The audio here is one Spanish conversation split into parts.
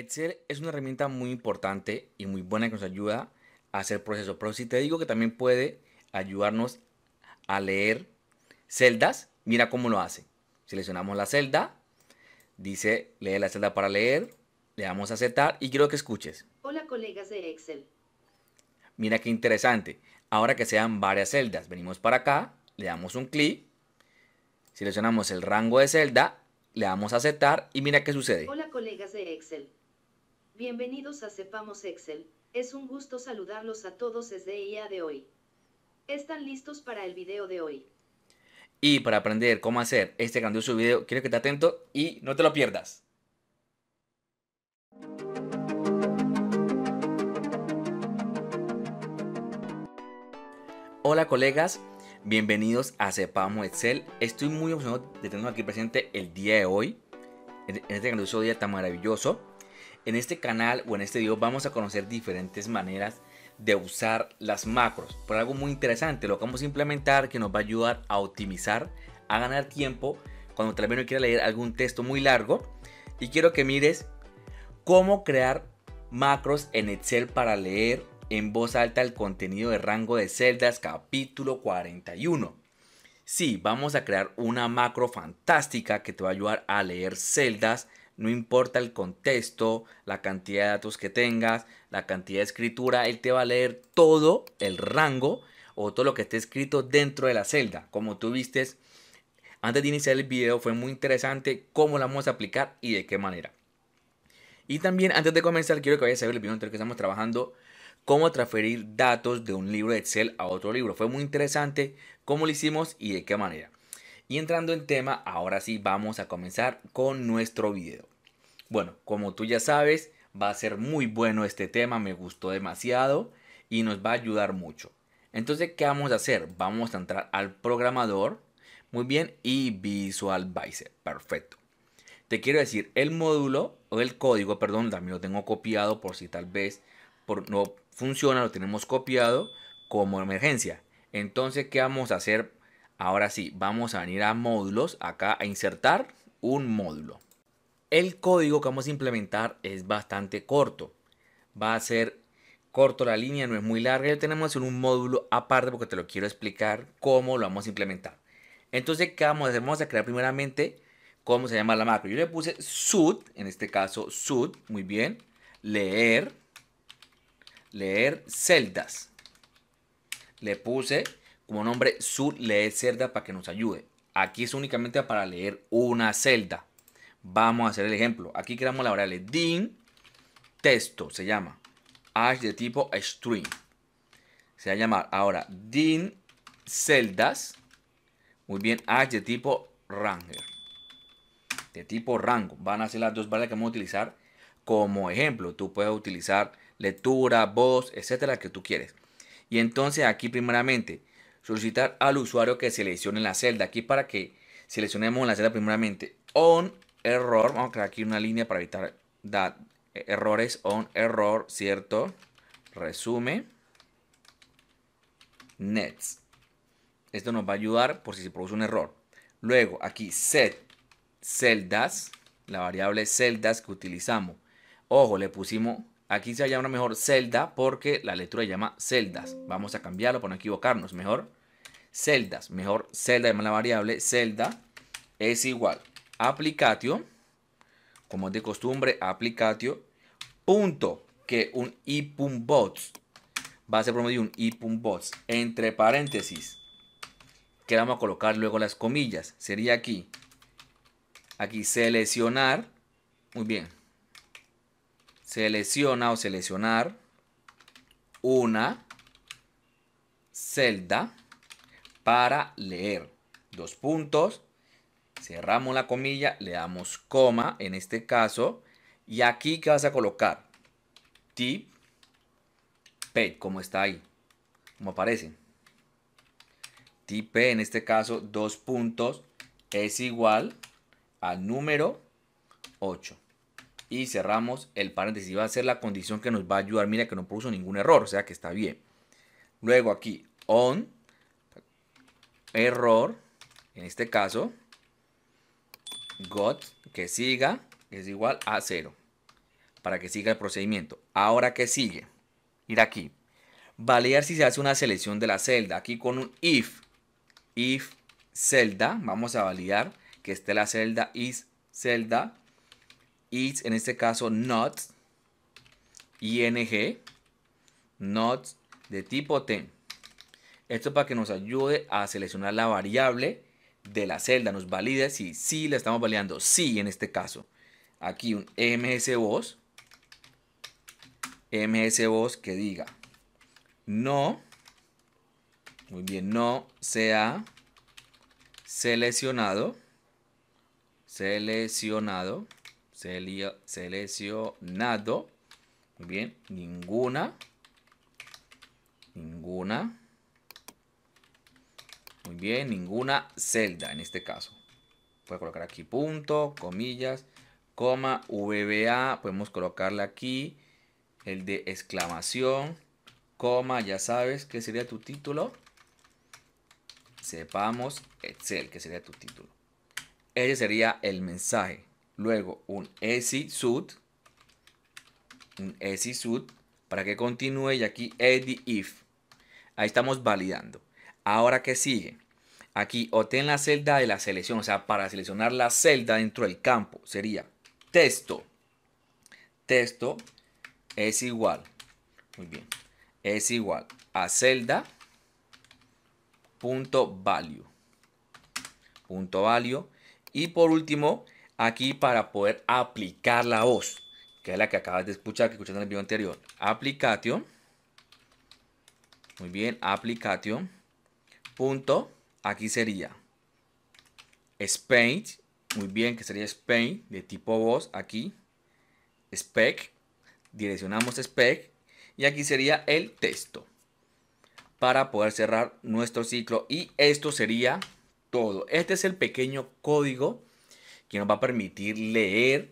Excel es una herramienta muy importante y muy buena que nos ayuda a hacer procesos, pero si te digo que también puede ayudarnos a leer celdas, mira cómo lo hace. Seleccionamos la celda, dice lee la celda para leer, le damos a aceptar y quiero que escuches. Hola colegas de Excel. Mira qué interesante. Ahora que sean varias celdas, venimos para acá, le damos un clic, seleccionamos el rango de celda, le damos a aceptar y mira qué sucede. Hola colegas de Excel. Bienvenidos a Sepamos Excel, es un gusto saludarlos a todos desde el día de hoy. ¿Están listos para el video de hoy? Y para aprender cómo hacer este grandioso video, quiero que te atento y no te lo pierdas. Hola colegas, bienvenidos a Sepamos Excel. Estoy muy emocionado de tenernos aquí presente el día de hoy, en este grandioso día tan maravilloso. En este canal o en este video vamos a conocer diferentes maneras de usar las macros. Por algo muy interesante, lo que vamos a implementar que nos va a ayudar a optimizar, a ganar tiempo cuando tal vez no quiera leer algún texto muy largo. Y quiero que mires cómo crear macros en Excel para leer en voz alta el contenido de rango de celdas capítulo 41. Sí, vamos a crear una macro fantástica que te va a ayudar a leer celdas no importa el contexto, la cantidad de datos que tengas, la cantidad de escritura, él te va a leer todo el rango o todo lo que esté escrito dentro de la celda. Como tú viste, antes de iniciar el video fue muy interesante cómo la vamos a aplicar y de qué manera. Y también antes de comenzar quiero que vayas a ver el video el que estamos trabajando cómo transferir datos de un libro de Excel a otro libro. Fue muy interesante cómo lo hicimos y de qué manera. Y entrando en tema, ahora sí vamos a comenzar con nuestro video. Bueno, como tú ya sabes, va a ser muy bueno este tema, me gustó demasiado y nos va a ayudar mucho. Entonces, ¿qué vamos a hacer? Vamos a entrar al programador, muy bien, y Visual Basic, perfecto. Te quiero decir, el módulo, o el código, perdón, también lo tengo copiado por si tal vez no funciona, lo tenemos copiado como emergencia. Entonces, ¿qué vamos a hacer? Ahora sí, vamos a venir a módulos, acá a insertar un módulo. El código que vamos a implementar es bastante corto. Va a ser corto la línea, no es muy larga. Ya tenemos un módulo aparte porque te lo quiero explicar cómo lo vamos a implementar. Entonces, ¿qué vamos a hacer? Vamos a crear primeramente cómo se llama la macro. Yo le puse sud, en este caso sud, muy bien. Leer, leer celdas. Le puse como nombre sur leer celda para que nos ayude. Aquí es únicamente para leer una celda. Vamos a hacer el ejemplo. Aquí creamos la variable din texto, se llama hash de tipo string. Se va a llamar ahora din celdas. Muy bien, hash de tipo ranger. De tipo rango. Van a ser las dos variables que vamos a utilizar como ejemplo. Tú puedes utilizar lectura, voz, etcétera, que tú quieres. Y entonces aquí primeramente solicitar al usuario que seleccione la celda. Aquí para que seleccionemos la celda primeramente. On error. Vamos a crear aquí una línea para evitar eh, errores. On error, ¿cierto? Resume. Nets. Esto nos va a ayudar por si se produce un error. Luego aquí set celdas. La variable celdas que utilizamos. Ojo, le pusimos Aquí se llama mejor celda porque la lectura llama celdas. Vamos a cambiarlo para no equivocarnos. Mejor celdas. Mejor celda, de la variable celda es igual aplicatio, como es de costumbre, aplicatio, punto, que un ipumbots va a ser promedio un ipumbots, entre paréntesis, que vamos a colocar luego las comillas, sería aquí, aquí seleccionar, muy bien, selecciona o seleccionar una celda para leer. Dos puntos, cerramos la comilla, le damos coma en este caso. Y aquí ¿qué vas a colocar tip p como está ahí, como aparece. Tip p en este caso dos puntos es igual al número 8 y cerramos el paréntesis. Va a ser la condición que nos va a ayudar. Mira que no puso ningún error, o sea que está bien. Luego aquí, on, error, en este caso, got, que siga, es igual a cero. Para que siga el procedimiento. Ahora, que sigue? Ir aquí. Validar si se hace una selección de la celda. Aquí con un if. If celda. Vamos a validar que esté la celda is celda It's en este caso not, ing, not de tipo t. Esto para que nos ayude a seleccionar la variable de la celda, nos valide si sí la estamos validando, sí en este caso. Aquí un ms msvoz que diga no, muy bien, no sea seleccionado, seleccionado seleccionado. Muy bien, ninguna. Ninguna. Muy bien, ninguna celda en este caso. Puedo colocar aquí punto, comillas, coma, VBA. Podemos colocarle aquí el de exclamación, coma, ya sabes que sería tu título. Sepamos Excel, que sería tu título. Ese sería el mensaje. Luego un ESI sud. Un ESI sud. Para que continúe. Y aquí edit if. Ahí estamos validando. Ahora que sigue. Aquí obtén la celda de la selección. O sea, para seleccionar la celda dentro del campo. Sería texto. Texto es igual. Muy bien. Es igual a celda. Punto value. Punto value. Y por último, aquí para poder aplicar la voz, que es la que acabas de escuchar, que escuchaste en el video anterior. Application. Muy bien, application. Punto. Aquí sería Spain. Muy bien, que sería Spain de tipo voz aquí. Spec. Direccionamos spec. Y aquí sería el texto. Para poder cerrar nuestro ciclo. Y esto sería todo. Este es el pequeño código que nos va a permitir leer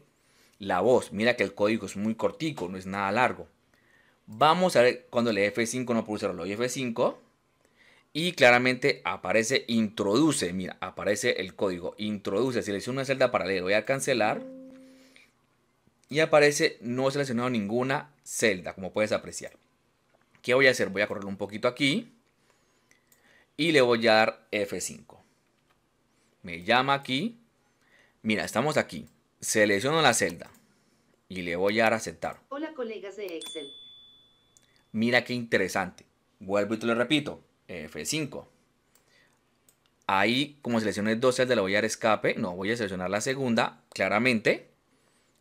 la voz. Mira que el código es muy cortico, no es nada largo. Vamos a ver cuando le F5 no produce reloj F5. Y claramente aparece introduce. Mira, aparece el código. Introduce. Selecciono una celda paralela. Voy a cancelar. Y aparece no he seleccionado ninguna celda, como puedes apreciar. ¿Qué voy a hacer? Voy a correr un poquito aquí. Y le voy a dar F5. Me llama aquí Mira, estamos aquí. Selecciono la celda y le voy a dar a aceptar. Hola, colegas de Excel. Mira qué interesante. Vuelvo y te lo repito. F5. Ahí, como seleccioné dos celdas, le voy a dar escape. No, voy a seleccionar la segunda, claramente.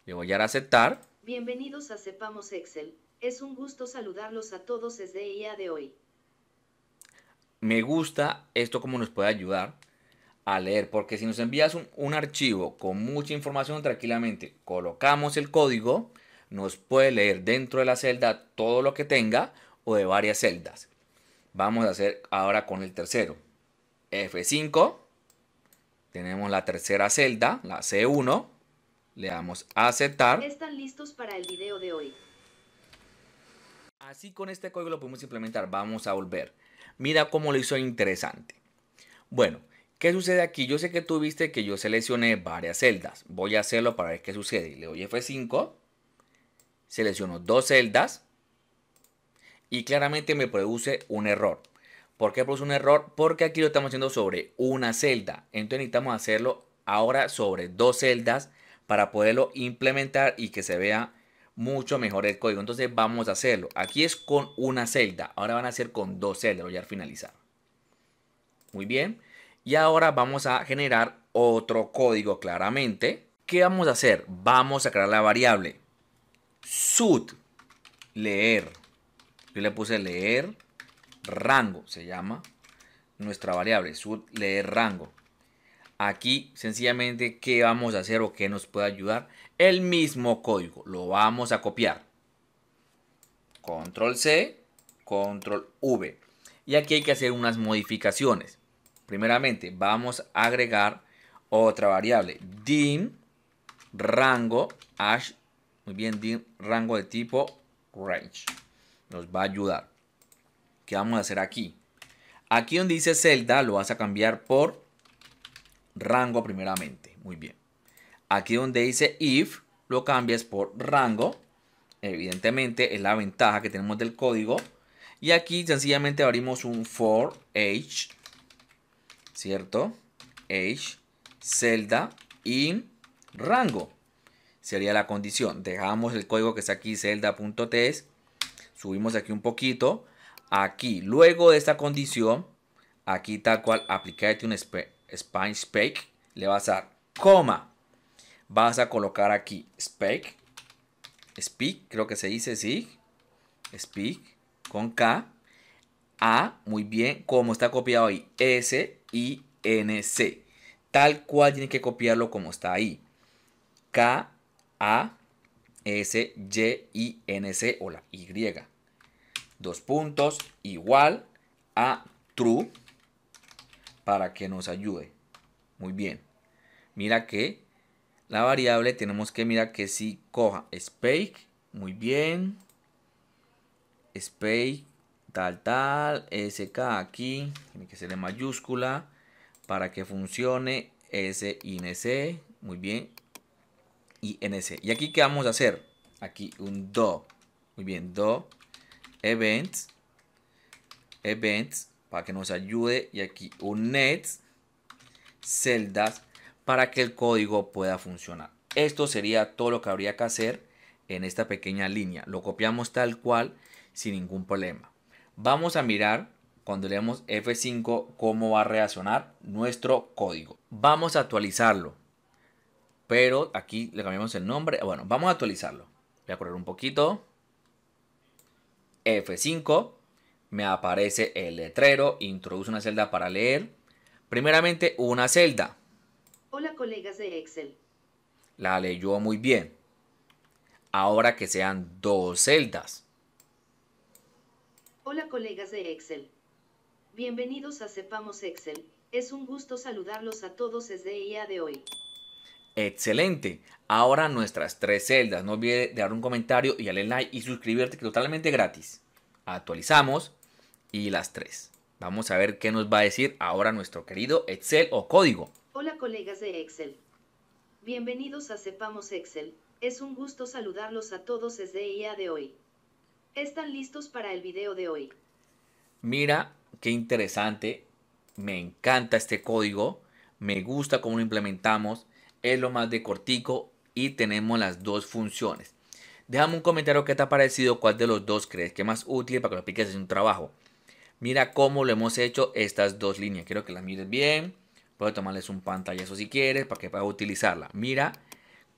Le voy a dar a aceptar. Bienvenidos a Sepamos Excel. Es un gusto saludarlos a todos desde el día de hoy. Me gusta esto como nos puede ayudar a leer, porque si nos envías un, archivo con mucha información tranquilamente, colocamos el código, nos puede leer dentro de la celda todo lo que tenga o de varias celdas. Vamos a hacer ahora con el tercero. F5, tenemos la tercera celda, la C1, le damos a aceptar. Están listos para el video de hoy. Así con este código lo podemos implementar. Vamos a volver. Mira cómo lo hizo interesante. Bueno, ¿Qué sucede aquí? Yo sé que tú viste que yo seleccioné varias celdas. Voy a hacerlo para ver qué sucede. Le doy F5. Selecciono dos celdas. Y claramente me produce un error. ¿Por qué produce un error? Porque aquí lo estamos haciendo sobre una celda. Entonces necesitamos hacerlo ahora sobre dos celdas para poderlo implementar y que se vea mucho mejor el código. Entonces vamos a hacerlo. Aquí es con una celda. Ahora van a hacer con dos celdas. Voy a finalizar. Muy bien. Y ahora vamos a generar otro código claramente. ¿Qué vamos a hacer? Vamos a crear la variable sud leer. Yo le puse leer rango, se llama nuestra variable sud leer rango. Aquí sencillamente, ¿qué vamos a hacer o qué nos puede ayudar? El mismo código, lo vamos a copiar. Control C, control V. Y aquí hay que hacer unas modificaciones. Primeramente, vamos a agregar otra variable. Dim rango hash. Muy bien, dim rango de tipo range. Nos va a ayudar. ¿Qué vamos a hacer aquí? Aquí donde dice celda lo vas a cambiar por rango primeramente. Muy bien. Aquí donde dice if lo cambias por rango. Evidentemente es la ventaja que tenemos del código. Y aquí sencillamente abrimos un for h ¿cierto? Age, celda y rango. Sería la condición. Dejamos el código que está aquí, celda.test. Subimos aquí un poquito. Aquí, luego de esta condición, aquí tal cual, aplicate un spine spec. Le vas a dar coma. Vas a colocar aquí spec. Speak, creo que se dice, sí. Speak con K. A, muy bien, como está copiado ahí, S, I, N, C. Tal cual tiene que copiarlo como está ahí. K, A, S, Y, I, N, C o la Y. Dos puntos, igual a true, para que nos ayude. Muy bien. Mira que la variable tenemos que mirar que si coja Spake, muy bien. Spake tal, tal, SK aquí, tiene que ser en mayúscula para que funcione SINC, muy bien, INC. Y aquí, ¿qué vamos a hacer? Aquí un do, muy bien, do, events, events, para que nos ayude, y aquí un net, celdas, para que el código pueda funcionar. Esto sería todo lo que habría que hacer en esta pequeña línea. Lo copiamos tal cual sin ningún problema. Vamos a mirar cuando leemos F5 cómo va a reaccionar nuestro código. Vamos a actualizarlo. Pero aquí le cambiamos el nombre. Bueno, vamos a actualizarlo. Voy a correr un poquito. F5. Me aparece el letrero. Introduce una celda para leer. Primeramente, una celda. Hola, colegas de Excel. La leyó muy bien. Ahora que sean dos celdas. Hola colegas de Excel. Bienvenidos a Sepamos Excel. Es un gusto saludarlos a todos desde día de hoy. Excelente. Ahora nuestras tres celdas. No olvides dar un comentario y darle like y suscribirte que totalmente gratis. Actualizamos y las tres. Vamos a ver qué nos va a decir ahora nuestro querido Excel o código. Hola colegas de Excel. Bienvenidos a Sepamos Excel. Es un gusto saludarlos a todos desde día de hoy están listos para el video de hoy. Mira, qué interesante. Me encanta este código. Me gusta cómo lo implementamos. Es lo más de cortico y tenemos las dos funciones. Déjame un comentario ¿qué te ha parecido, cuál de los dos crees que es más útil para que lo apliques en un trabajo. Mira cómo lo hemos hecho estas dos líneas. Quiero que las mires bien. Puedo tomarles un pantallazo si quieres para que puedas utilizarla. Mira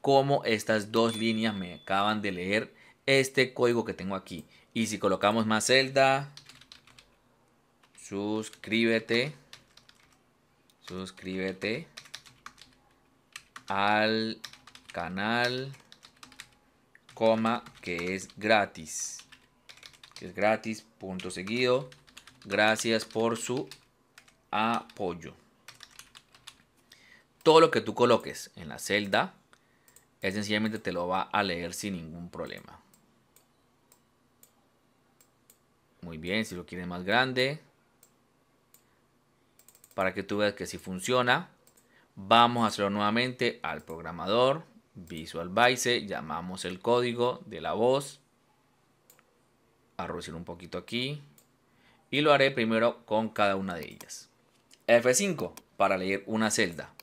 cómo estas dos líneas me acaban de leer este código que tengo aquí. Y si colocamos más celda, suscríbete, suscríbete al canal, coma, que es gratis. Que es gratis, punto seguido. Gracias por su apoyo. Todo lo que tú coloques en la celda, Es sencillamente te lo va a leer sin ningún problema. Muy bien, si lo quieren más grande. Para que tú veas que si sí funciona. Vamos a hacerlo nuevamente al programador. Visual Basic. Llamamos el código de la voz. A un poquito aquí. Y lo haré primero con cada una de ellas. F5 para leer una celda.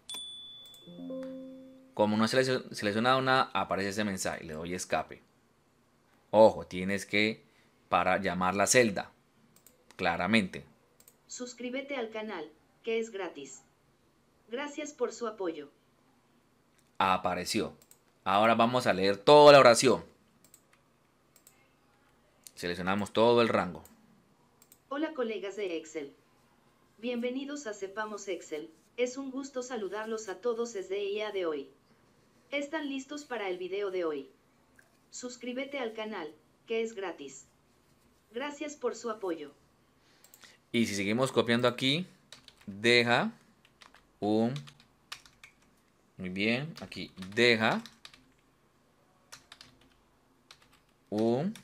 Como no he seleccionado nada, aparece ese mensaje. Le doy escape. Ojo, tienes que para llamar la celda, claramente. Suscríbete al canal, que es gratis. Gracias por su apoyo. Apareció. Ahora vamos a leer toda la oración. Seleccionamos todo el rango. Hola colegas de Excel. Bienvenidos a Sepamos Excel. Es un gusto saludarlos a todos desde el día de hoy. ¿Están listos para el video de hoy? Suscríbete al canal, que es gratis. Gracias por su apoyo. Y si seguimos copiando aquí, deja un... Muy bien, aquí deja un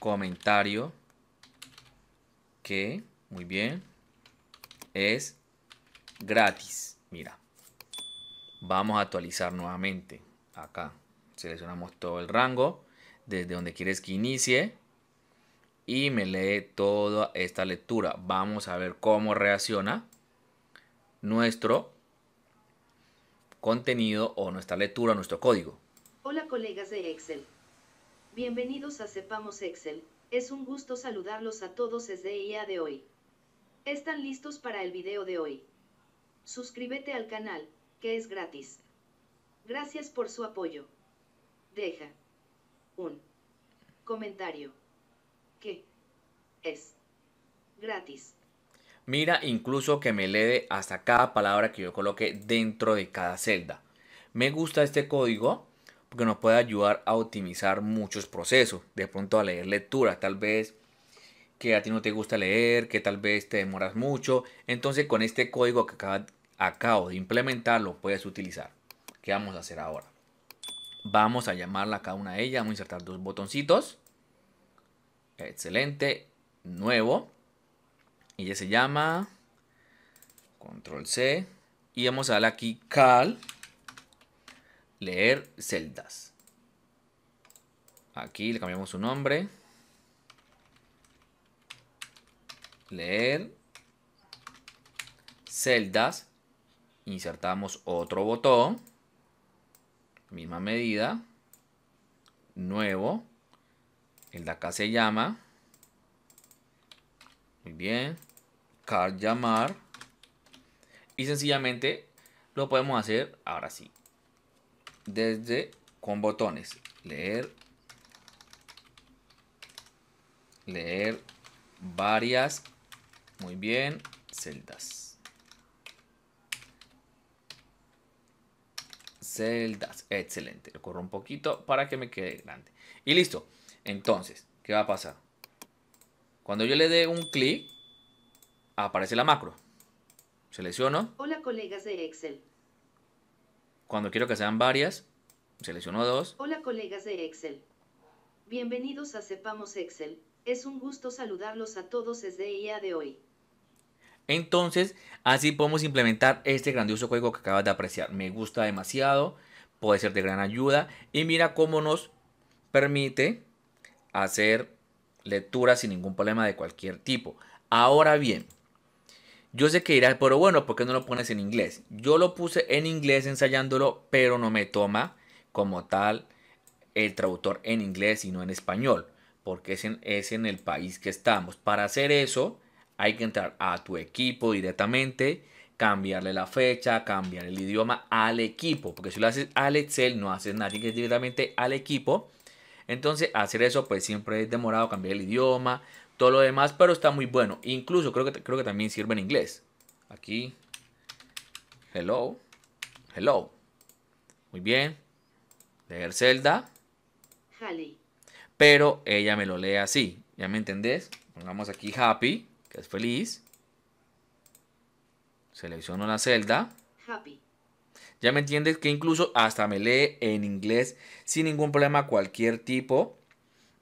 comentario que, muy bien, es gratis. Mira, vamos a actualizar nuevamente acá. Seleccionamos todo el rango desde donde quieres que inicie y me lee toda esta lectura. Vamos a ver cómo reacciona nuestro contenido o nuestra lectura, nuestro código. Hola colegas de Excel. Bienvenidos a Sepamos Excel. Es un gusto saludarlos a todos desde el día de hoy. ¿Están listos para el video de hoy? Suscríbete al canal, que es gratis. Gracias por su apoyo. Deja. Un comentario que es gratis. Mira incluso que me lee hasta cada palabra que yo coloque dentro de cada celda. Me gusta este código porque nos puede ayudar a optimizar muchos procesos. De pronto a leer lectura, tal vez que a ti no te gusta leer, que tal vez te demoras mucho. Entonces con este código que acabo de implementar lo puedes utilizar. ¿Qué vamos a hacer ahora? Vamos a llamarla cada una de ellas. Vamos a insertar dos botoncitos. Excelente. Nuevo. Y ya se llama control C y vamos a darle aquí cal leer celdas aquí le cambiamos su nombre leer celdas insertamos otro botón misma medida, nuevo, el de acá se llama, muy bien, car llamar, y sencillamente lo podemos hacer ahora sí, desde con botones, leer, leer varias, muy bien, celdas. celdas. Excelente. Lo corro un poquito para que me quede grande. Y listo. Entonces, ¿qué va a pasar? Cuando yo le dé un clic, aparece la macro. Selecciono. Hola colegas de Excel. Cuando quiero que sean varias, selecciono dos. Hola colegas de Excel. Bienvenidos a Sepamos Excel. Es un gusto saludarlos a todos desde el día de hoy. Entonces, así podemos implementar este grandioso código que acabas de apreciar. Me gusta demasiado, puede ser de gran ayuda. Y mira cómo nos permite hacer lectura sin ningún problema de cualquier tipo. Ahora bien, yo sé que dirás, pero bueno, ¿por qué no lo pones en inglés? Yo lo puse en inglés ensayándolo, pero no me toma como tal el traductor en inglés, sino en español, porque es en, es en el país que estamos. Para hacer eso, hay que entrar a tu equipo directamente, cambiarle la fecha, cambiar el idioma al equipo. Porque si lo haces al Excel, no haces nada, que directamente al equipo. Entonces, hacer eso, pues siempre es demorado, cambiar el idioma, todo lo demás, pero está muy bueno. Incluso creo que, creo que también sirve en inglés. Aquí, hello, hello. Muy bien. Leer Zelda. Pero ella me lo lee así. ¿Ya me entendés? Pongamos aquí happy es feliz. Selecciono la celda. Happy. Ya me entiendes que incluso hasta me lee en inglés sin ningún problema cualquier tipo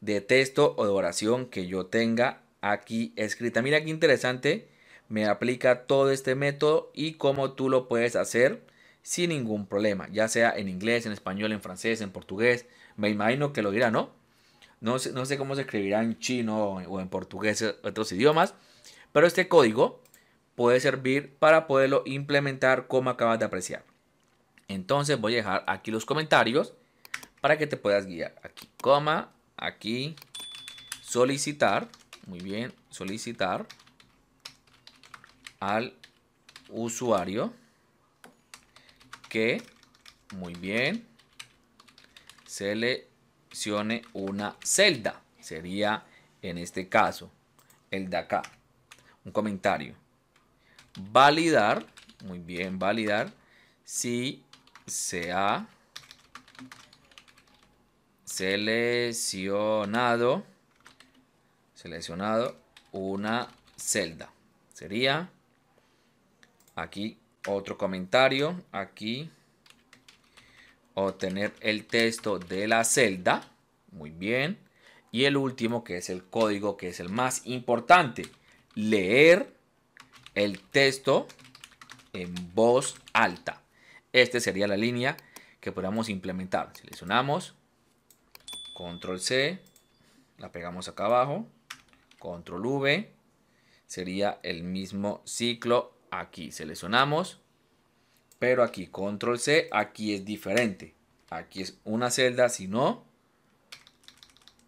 de texto o de oración que yo tenga aquí escrita. Mira qué interesante. Me aplica todo este método y cómo tú lo puedes hacer sin ningún problema. Ya sea en inglés, en español, en francés, en portugués. Me imagino que lo dirá, ¿no? no sé, cómo se escribirá en chino o en portugués, eh, otros idiomas, pero este código puede servir para poderlo implementar como acabas de apreciar. Entonces voy a dejar aquí los comentarios para que te puedas guiar. Aquí, coma, aquí, solicitar, muy bien, solicitar al usuario que, muy bien, se le seleccione una celda. Sería en este caso el de acá. Un comentario. Validar, muy bien, validar si se ha seleccionado seleccionado una celda. Sería aquí otro comentario, aquí obtener el texto de la celda. Muy bien. Y el último, que es el código, que es el más importante. Leer el texto en voz alta. Esta sería la línea que podamos implementar. Seleccionamos. Control C. La pegamos acá abajo. Control V. Sería el mismo ciclo aquí. Seleccionamos. Pero aquí control C, aquí es diferente. Aquí es una celda, sino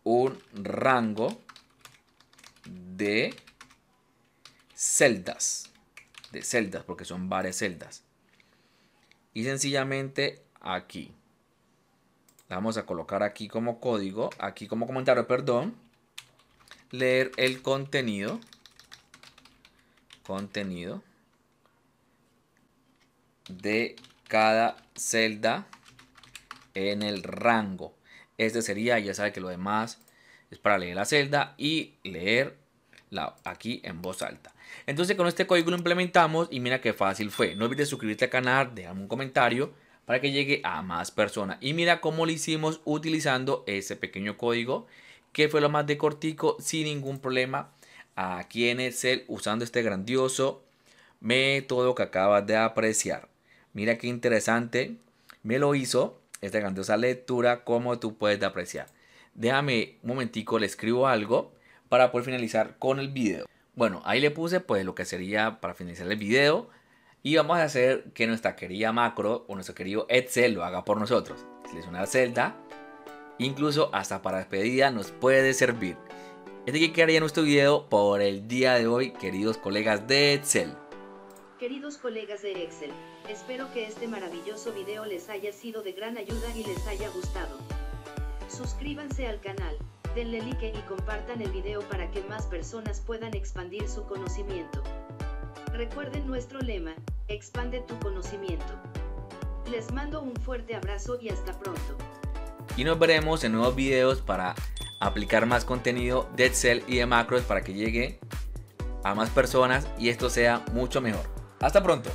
un rango de celdas. De celdas, porque son varias celdas. Y sencillamente aquí. La vamos a colocar aquí como código, aquí como comentario, perdón. Leer el contenido. Contenido de cada celda en el rango. Este sería, ya sabe que lo demás es para leer la celda y leer aquí en voz alta. Entonces con este código lo implementamos y mira qué fácil fue. No olvides suscribirte al canal, dejarme un comentario para que llegue a más personas. Y mira cómo lo hicimos utilizando ese pequeño código que fue lo más de cortico sin ningún problema aquí en Excel usando este grandioso método que acabas de apreciar. Mira qué interesante. Me lo hizo esta grandiosa lectura, como tú puedes apreciar. Déjame un momentico, le escribo algo para poder finalizar con el video. Bueno, ahí le puse pues lo que sería para finalizar el video y vamos a hacer que nuestra querida macro o nuestro querido Excel lo haga por nosotros. una celda, incluso hasta para despedida nos puede servir. Este que quedaría nuestro video por el día de hoy, queridos colegas de Excel. Queridos colegas de Excel, espero que este maravilloso video les haya sido de gran ayuda y les haya gustado. Suscríbanse al canal, denle like y compartan el video para que más personas puedan expandir su conocimiento. Recuerden nuestro lema, expande tu conocimiento. Les mando un fuerte abrazo y hasta pronto. Y nos veremos en nuevos videos para aplicar más contenido de Excel y de macros para que llegue a más personas y esto sea mucho mejor. Hasta pronto.